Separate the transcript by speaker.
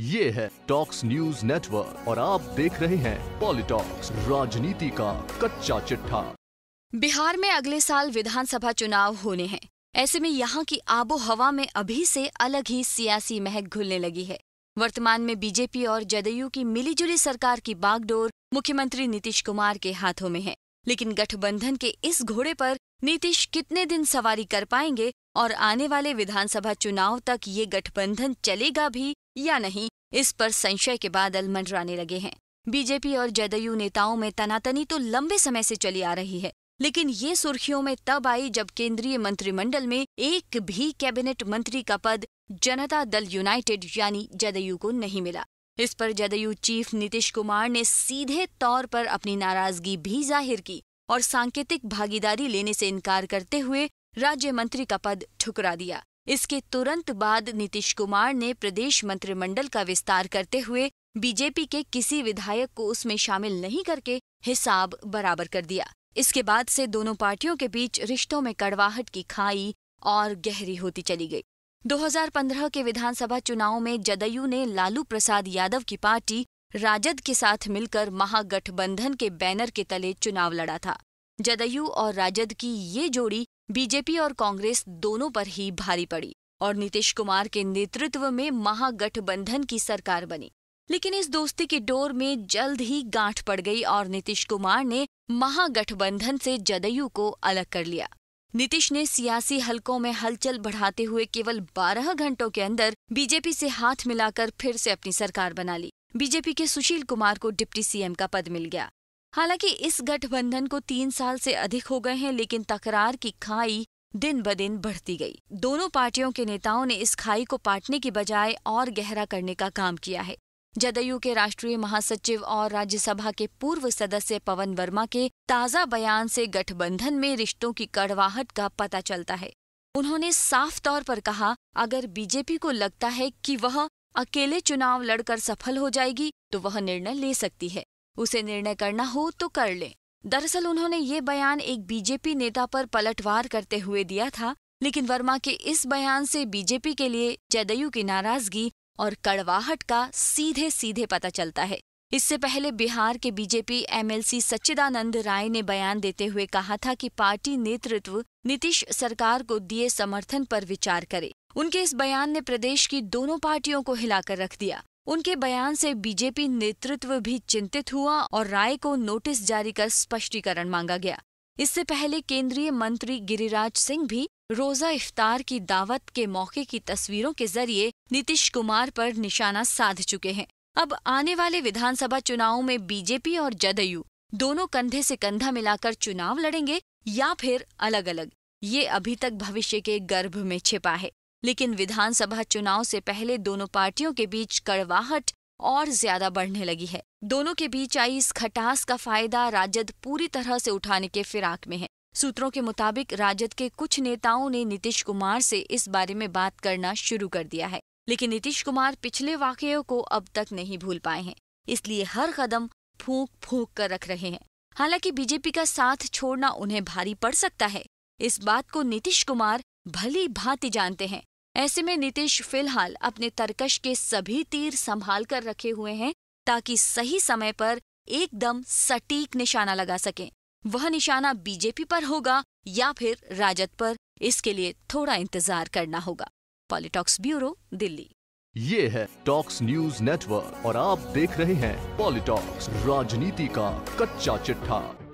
Speaker 1: ये है talks news network और आप देख रहे हैं पॉलिटॉक्स राजनीति का कच्चा चिट्ठा बिहार में अगले साल विधानसभा चुनाव होने हैं ऐसे में यहाँ की आबो हवा में अभी से अलग ही सियासी महक घुलने लगी है वर्तमान में बीजेपी और जदयू की मिलीजुली सरकार की बागडोर मुख्यमंत्री नीतीश कुमार के हाथों में है लेकिन गठबंधन के इस घोड़े पर नीतीश कितने दिन सवारी कर पाएंगे और आने वाले विधानसभा चुनाव तक ये गठबंधन चलेगा भी या नहीं इस पर संशय के बादल मंडराने लगे हैं बीजेपी और जदयू नेताओं में तनातनी तो लंबे समय से चली आ रही है लेकिन ये सुर्खियों में तब आई जब केंद्रीय मंत्रिमंडल में एक भी कैबिनेट मंत्री का पद जनता दल यूनाइटेड यानी जदयू को नहीं मिला इस पर जदयू चीफ नीतीश कुमार ने सीधे तौर पर अपनी नाराजगी भी जाहिर की और सांकेतिक भागीदारी लेने से इनकार करते हुए राज्य मंत्री का पद ठुकरा दिया इसके तुरंत बाद नीतीश कुमार ने प्रदेश मंत्रिमंडल का विस्तार करते हुए बीजेपी के किसी विधायक को उसमें शामिल नहीं करके हिसाब बराबर कर दिया इसके बाद से दोनों पार्टियों के बीच रिश्तों में कड़वाहट की खाई और गहरी होती चली गई 2015 के विधानसभा चुनाव में जदयू ने लालू प्रसाद यादव की पार्टी राजद के साथ मिलकर महागठबंधन के बैनर के तले चुनाव लड़ा था जदयू और राजद की ये जोड़ी बीजेपी और कांग्रेस दोनों पर ही भारी पड़ी और नीतीश कुमार के नेतृत्व में महागठबंधन की सरकार बनी लेकिन इस दोस्ती की डोर में जल्द ही गांठ पड़ गई और नीतीश कुमार ने महागठबंधन से जदयू को अलग कर लिया नीतीश ने सियासी हलकों में हलचल बढ़ाते हुए केवल 12 घंटों के अंदर बीजेपी से हाथ मिलाकर फिर से अपनी सरकार बना ली बीजेपी के सुशील कुमार को डिप्टी सीएम का पद मिल गया हालांकि इस गठबंधन को तीन साल से अधिक हो गए हैं लेकिन तकरार की खाई दिन ब दिन बढ़ती गई दोनों पार्टियों के नेताओं ने इस खाई को पाटने की बजाय और गहरा करने का काम किया है जदयू के राष्ट्रीय महासचिव और राज्यसभा के पूर्व सदस्य पवन वर्मा के ताजा बयान से गठबंधन में रिश्तों की कड़वाहट का पता चलता है उन्होंने साफ तौर पर कहा अगर बीजेपी को लगता है कि वह अकेले चुनाव लड़कर सफल हो जाएगी तो वह निर्णय ले सकती है उसे निर्णय करना हो तो कर लें दरअसल उन्होंने ये बयान एक बीजेपी नेता पर पलटवार करते हुए दिया था लेकिन वर्मा के इस बयान से बीजेपी के लिए जदयू की नाराजगी और कड़वाहट का सीधे सीधे पता चलता है इससे पहले बिहार के बीजेपी एमएलसी सच्चिदानंद राय ने बयान देते हुए कहा था कि पार्टी नेतृत्व नीतीश सरकार को दिए समर्थन पर विचार करे उनके इस बयान ने प्रदेश की दोनों पार्टियों को हिलाकर रख दिया उनके बयान से बीजेपी नेतृत्व भी चिंतित हुआ और राय को नोटिस जारी कर स्पष्टीकरण मांगा गया इससे पहले केंद्रीय मंत्री गिरिराज सिंह भी रोजा इफ्तार की दावत के मौके की तस्वीरों के जरिए नीतीश कुमार पर निशाना साध चुके हैं अब आने वाले विधानसभा चुनावों में बीजेपी और जदयू दोनों कंधे से कंधा मिलाकर चुनाव लड़ेंगे या फिर अलग अलग ये अभी तक भविष्य के गर्भ में छिपा है लेकिन विधानसभा चुनाव से पहले दोनों पार्टियों के बीच कड़वाहट और ज्यादा बढ़ने लगी है दोनों के बीच आई इस खटास का फायदा राजद पूरी तरह से उठाने के फिराक में है सूत्रों के मुताबिक राजद के कुछ नेताओं ने नीतीश कुमार से इस बारे में बात करना शुरू कर दिया है लेकिन नीतीश कुमार पिछले वाकयों को अब तक नहीं भूल पाए हैं इसलिए हर कदम फूक फूक कर रख रहे हैं हालांकि बीजेपी का साथ छोड़ना उन्हें भारी पड़ सकता है इस बात को नीतीश कुमार भली भांति जानते हैं ऐसे में नीतीश फिलहाल अपने तरकश के सभी तीर संभाल कर रखे हुए हैं ताकि सही समय पर एकदम सटीक निशाना लगा सके वह निशाना बीजेपी पर होगा या फिर राजद पर इसके लिए थोड़ा इंतजार करना होगा पॉलिटॉक्स ब्यूरो दिल्ली ये है टॉक्स न्यूज नेटवर्क और आप देख रहे हैं पॉलिटॉक्स राजनीति का कच्चा चिट्ठा